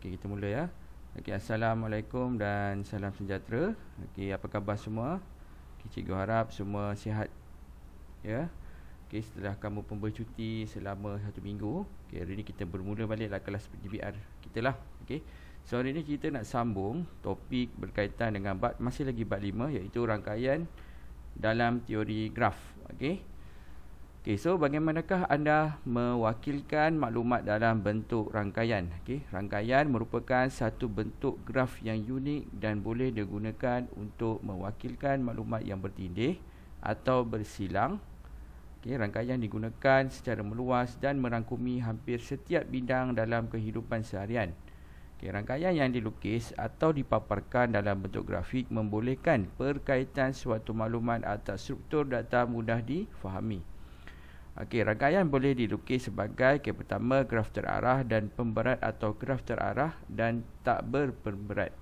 Okey, kita mula ya. Okey, Assalamualaikum dan salam sejahtera. Okey, apa khabar semua? Okey, cikgu harap semua sihat. Ya. Okey, setelah kamu pun bercuti selama satu minggu. Okey, hari ni kita bermula baliklah kelas PGBR kita lah. Okey. So, hari ni kita nak sambung topik berkaitan dengan bab, masih lagi bab 5 iaitu rangkaian dalam teori graf. Okey. Okey, so bagaimanakah anda mewakilkan maklumat dalam bentuk rangkaian? Okey, rangkaian merupakan satu bentuk graf yang unik dan boleh digunakan untuk mewakilkan maklumat yang bertindih atau bersilang. Okey, rangkaian digunakan secara meluas dan merangkumi hampir setiap bidang dalam kehidupan seharian. Okey, rangkaian yang dilukis atau dipaparkan dalam bentuk grafik membolehkan perkaitan suatu maklumat atau struktur data mudah difahami. Okey, rangkaian boleh dilukis sebagai okay, pertama graf terarah dan pemberat atau graf terarah dan tak berpemberat.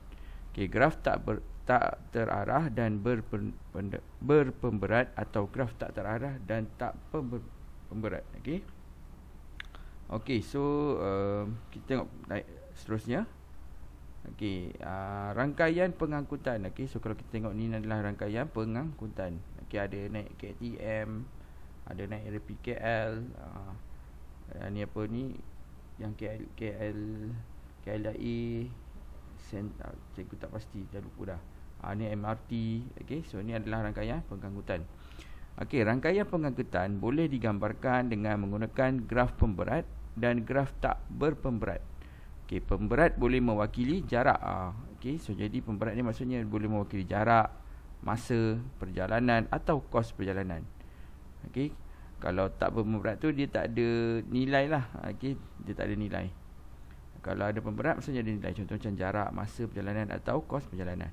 Okey, graf tak ber, tak terarah dan berpemberat atau graf tak terarah dan tak pemberat. Okey. Okey, so uh, kita tengok naik seterusnya. Okey, uh, rangkaian pengangkutan. Okey, so kalau kita tengok ni adalah rangkaian pengangkutan. Okey, ada naik KTM, ada naik RP KL uh, ah, ah, ni apa ni yang KL KL KLIA sent uh, ah, cikgu tak pasti dah lupa dah uh, ni MRT okey so ni adalah rangkaian pengangkutan okey rangkaian pengangkutan boleh digambarkan dengan menggunakan graf pemberat dan graf tak berpemberat okey pemberat boleh mewakili jarak uh, okey so jadi pemberat ni maksudnya boleh mewakili jarak masa perjalanan atau kos perjalanan Okey. Kalau tak pemberat tu dia tak ada nilai lah. Okey, dia tak ada nilai. Kalau ada pemberat maksudnya ada nilai. Contoh macam jarak, masa perjalanan atau kos perjalanan.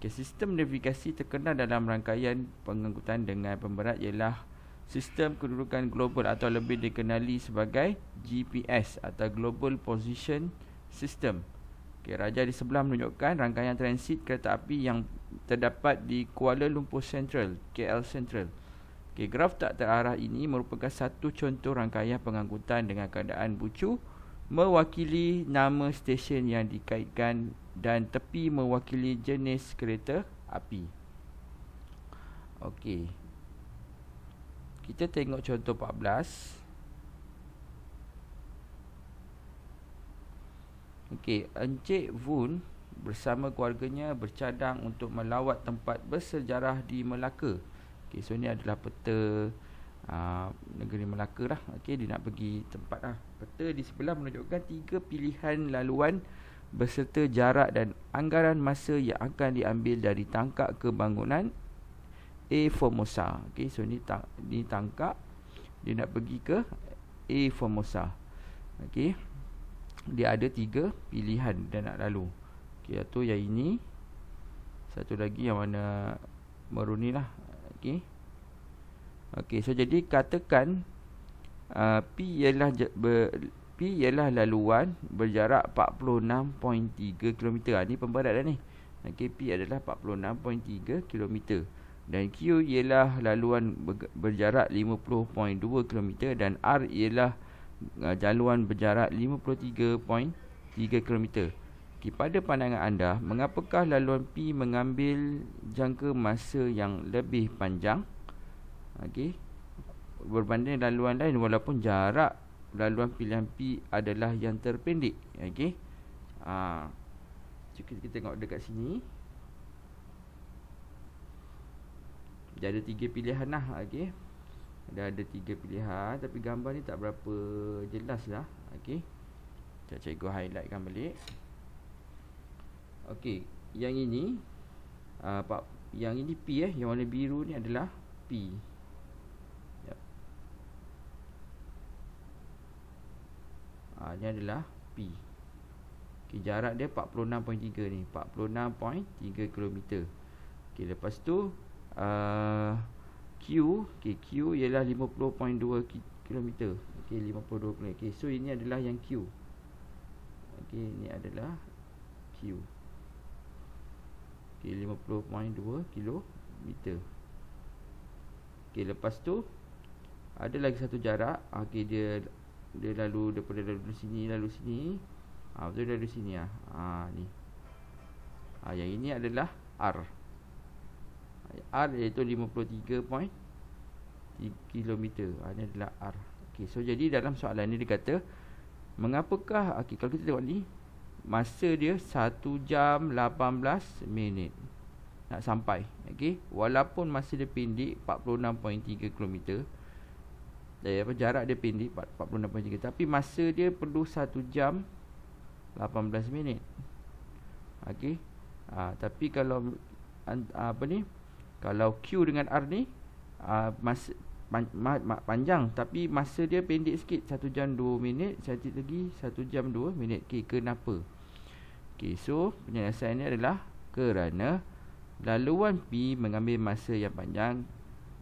Okey, sistem navigasi terkenal dalam rangkaian pengangkutan dengan pemberat ialah sistem kedudukan global atau lebih dikenali sebagai GPS atau Global Position System. Okey, raja di sebelah menunjukkan rangkaian transit kereta api yang terdapat di Kuala Lumpur Central, KL Central. Okay, graf tak terarah ini merupakan satu contoh rangkaian pengangkutan dengan keadaan bucu mewakili nama stesen yang dikaitkan dan tepi mewakili jenis kereta api. Okey. Kita tengok contoh 14. Okey, Encik Vun bersama keluarganya bercadang untuk melawat tempat bersejarah di Melaka. Okey, so ni adalah peta aa, ah, negeri Melaka lah. Okey, dia nak pergi tempat lah. Peta di sebelah menunjukkan tiga pilihan laluan berserta jarak dan anggaran masa yang akan diambil dari tangkap ke bangunan A Formosa. Okey, so ni tak ni tangkap dia nak pergi ke A Formosa. Okey. Dia ada tiga pilihan dan nak lalu. Okey, satu yang ini. Satu lagi yang mana Meruni Okey. Okey, so jadi katakan uh, P ialah ber, P ialah laluan berjarak 46.3 km. Ha, ni pemberat dah ni. Okey, P adalah 46.3 km. Dan Q ialah laluan berjarak 50.2 km dan R ialah uh, jalan berjarak 53.3 km. Okay, pada pandangan anda, mengapakah laluan P mengambil jangka masa yang lebih panjang? okay? Berbanding laluan lain walaupun jarak laluan pilihan P adalah yang terpendek. okay? Ah. Ha, Cik kita tengok dekat sini. Dia ada tiga pilihan lah okay. Dia ada tiga pilihan Tapi gambar ni tak berapa jelas lah okay. Cikgu highlightkan balik Okey, yang ini uh, pak, yang ini P eh, yang warna biru ni adalah P. Yep. Uh, ah, ini adalah P. Okey, jarak dia 46.3 ni, 46.3 km. Okey, lepas tu uh, Q, okey Q ialah 50.2 km. Okey, 52 km. Okey, so ini adalah yang Q. Okey, ini adalah Q okay, 50.2 km okay, lepas tu ada lagi satu jarak okay, dia dia lalu daripada lalu sini lalu sini ah betul dari sini ah ah ni ah yang ini adalah r r iaitu 53.3 km ah ini adalah r okey so jadi dalam soalan ni dia kata mengapakah okey kalau kita tengok ni masa dia 1 jam 18 minit nak sampai okay? walaupun masa dia pendek 46.3 km dari apa jarak dia pendek 46.3 tapi masa dia perlu 1 jam 18 minit okey ha, tapi kalau ah, apa ni kalau Q dengan R ni ha, ah, masa panjang tapi masa dia pendek sikit 1 jam 2 minit cantik lagi 1 jam 2 minit okay, kenapa Okey, so penyelesaiannya adalah kerana laluan P mengambil masa yang panjang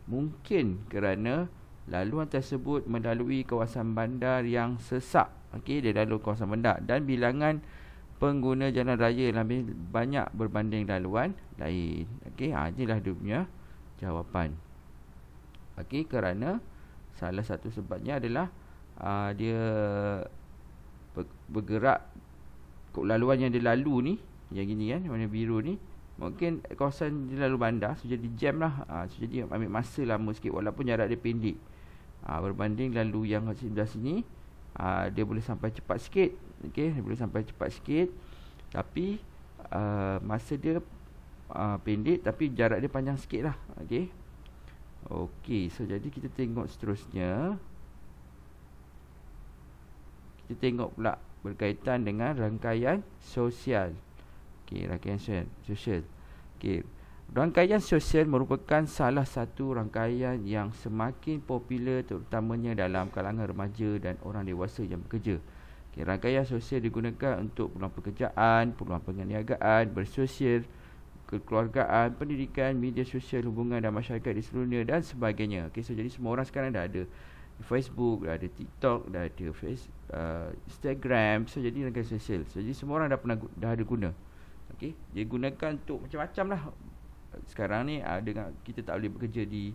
mungkin kerana laluan tersebut melalui kawasan bandar yang sesak. Okey, dia lalu kawasan bandar dan bilangan pengguna jalan raya lebih banyak berbanding laluan lain. Okey, ha, inilah dia punya jawapan. Okey, kerana salah satu sebabnya adalah uh, dia bergerak laluan yang dia lalu ni yang gini kan warna biru ni mungkin kawasan dia lalu bandar so jadi jam lah ha, so jadi ambil masa lama sikit walaupun jarak dia pendek ha, berbanding lalu yang sebelah sini ha, dia boleh sampai cepat sikit okay, dia boleh sampai cepat sikit tapi uh, masa dia uh, pendek tapi jarak dia panjang sikit lah okay. Okay, so jadi kita tengok seterusnya kita tengok pula berkaitan dengan rangkaian sosial. Okey, rangkaian sosial. Okey. Rangkaian sosial merupakan salah satu rangkaian yang semakin popular terutamanya dalam kalangan remaja dan orang dewasa yang bekerja. Okay, rangkaian sosial digunakan untuk peluang pekerjaan, peluang perniagaan, bersosial, kekeluargaan, pendidikan, media sosial, hubungan dan masyarakat di seluruh dunia dan sebagainya. Okay, so jadi semua orang sekarang dah ada Facebook, dah ada TikTok, dah ada Face, uh, Instagram, so jadi dengan sosial, So, jadi semua orang dah pernah dah ada guna. Okey, dia gunakan untuk macam-macam lah. Sekarang ni ada uh, kita tak boleh bekerja di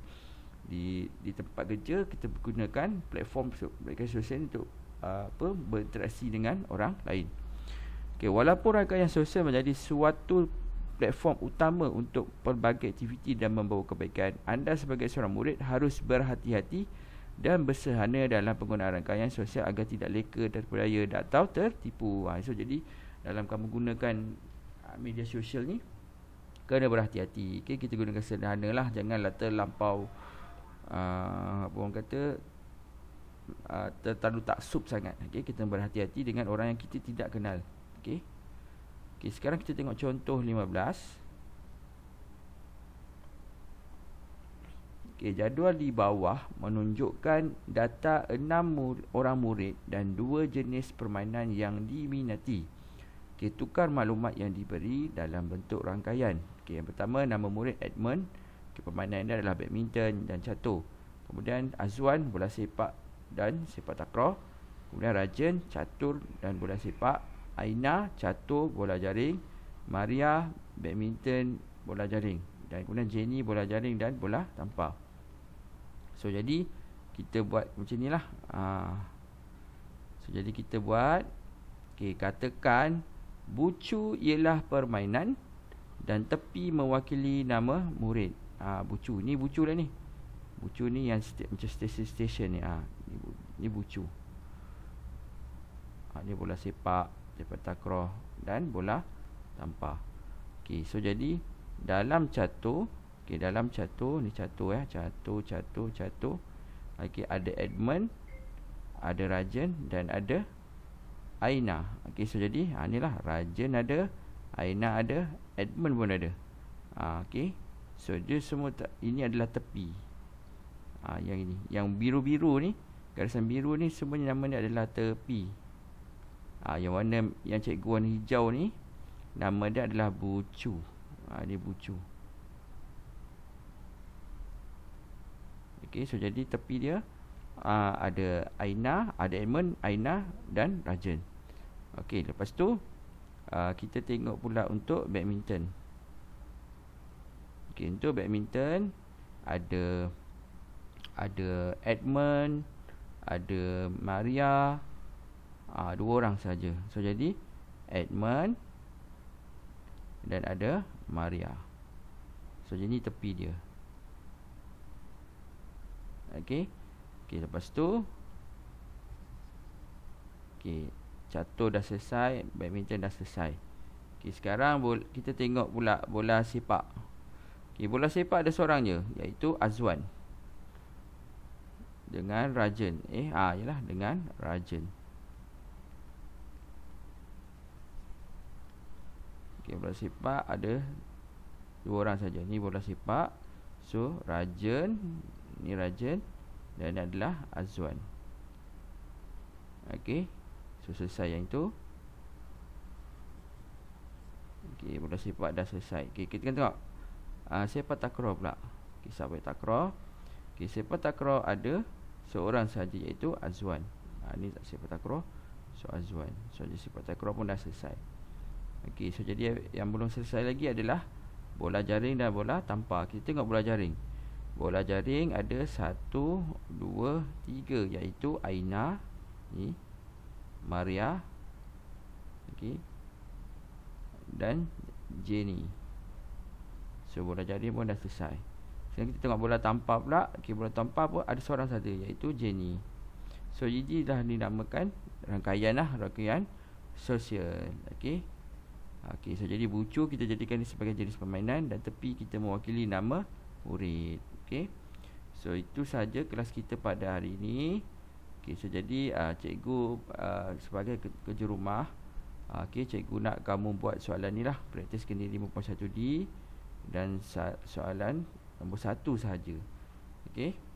di di tempat kerja kita gunakan platform mereka sosial untuk uh, apa berinteraksi dengan orang lain. Okey, walaupun rakyat sosial menjadi suatu platform utama untuk pelbagai aktiviti dan membawa kebaikan, anda sebagai seorang murid harus berhati-hati dan bersehana dalam penggunaan rangkaian sosial agar tidak leka dan atau tertipu. Ha, so jadi dalam kamu gunakan ah, media sosial ni kena berhati-hati. Okay, kita gunakan sederhana lah. Janganlah terlampau uh, ah, apa orang kata uh, ah, tertandu tak sub sangat. Okay, kita berhati-hati dengan orang yang kita tidak kenal. Okay. Okay, sekarang kita tengok contoh 15. Okay, jadual di bawah menunjukkan data 6 mur orang murid dan 2 jenis permainan yang diminati. Okay, tukar maklumat yang diberi dalam bentuk rangkaian. Okay, yang pertama, nama murid Edmund. Okay, permainan ini adalah badminton dan catur. Kemudian Azwan, bola sepak dan sepak takraw. Kemudian Rajen catur dan bola sepak. Aina, catur, bola jaring. Maria, badminton, bola jaring. Dan kemudian Jenny, bola jaring dan bola tampar. So jadi kita buat macam ni lah uh, So jadi kita buat okay, Katakan Bucu ialah permainan Dan tepi mewakili nama murid uh, Bucu ni bucu lah ni Bucu ni yang st macam station-station ni uh, ni, bu ni bucu uh, Ni bola sepak Sepak takraw Dan bola tampar okay, So jadi dalam catur Okey, dalam catur ni catur ya, catur, catur, catur. Okey, ada admin, ada rajin dan ada Aina. Okey, so jadi ha inilah rajin ada, Aina ada, admin pun ada. Ha okey. So dia semua tak, ini adalah tepi. Ha, yang ini, yang biru-biru ni, garisan biru ni semuanya nama dia adalah tepi. Ha, yang warna yang cikgu warna hijau ni nama dia adalah bucu. Ha, ini bucu. Okey, so jadi tepi dia uh, ada Aina, ada Edmund, Aina dan Rajan. Okey, lepas tu uh, kita tengok pula untuk badminton. Okey, untuk badminton ada ada Edmund, ada Maria, uh, dua orang saja. So jadi Edmund dan ada Maria. So jadi tepi dia. Okay, Okey lepas tu Okey, catur dah selesai, badminton dah selesai. Okey, sekarang kita tengok pula bola sepak. Okey, bola sepak ada seorang je iaitu Azwan. Dengan Rajan. Eh, ah yalah dengan Rajan. Okey, bola sepak ada dua orang saja. Ni bola sepak. So, Rajan ni Rajan dan ini adalah Azwan ok so selesai yang itu. ok mula sifat dah selesai ok kita kan tengok uh, ah, sifat takraw pula ok sifat takraw ok sifat takraw ada seorang sahaja iaitu Azwan uh, ni tak sifat takraw so Azwan so jadi sifat takraw pun dah selesai ok so jadi yang belum selesai lagi adalah bola jaring dan bola tampar kita tengok bola jaring bola jaring ada satu, dua, tiga, iaitu Aina ni Maria okay, dan Jenny so bola jaring pun dah selesai sekarang kita tengok bola tampar pula okey bola tampar pun ada seorang saja iaitu Jenny so ini dah dinamakan rangkaianlah rangkaian sosial okay, okay. so jadi bucu kita jadikan ini sebagai jenis permainan dan tepi kita mewakili nama murid Okey. So itu saja kelas kita pada hari ini. Okey, so jadi uh, cikgu uh, sebagai ke kerja rumah, uh, ah, okey cikgu nak kamu buat soalan ni lah Praktis kendiri 5.1D dan soalan nombor 1 saja. Okey.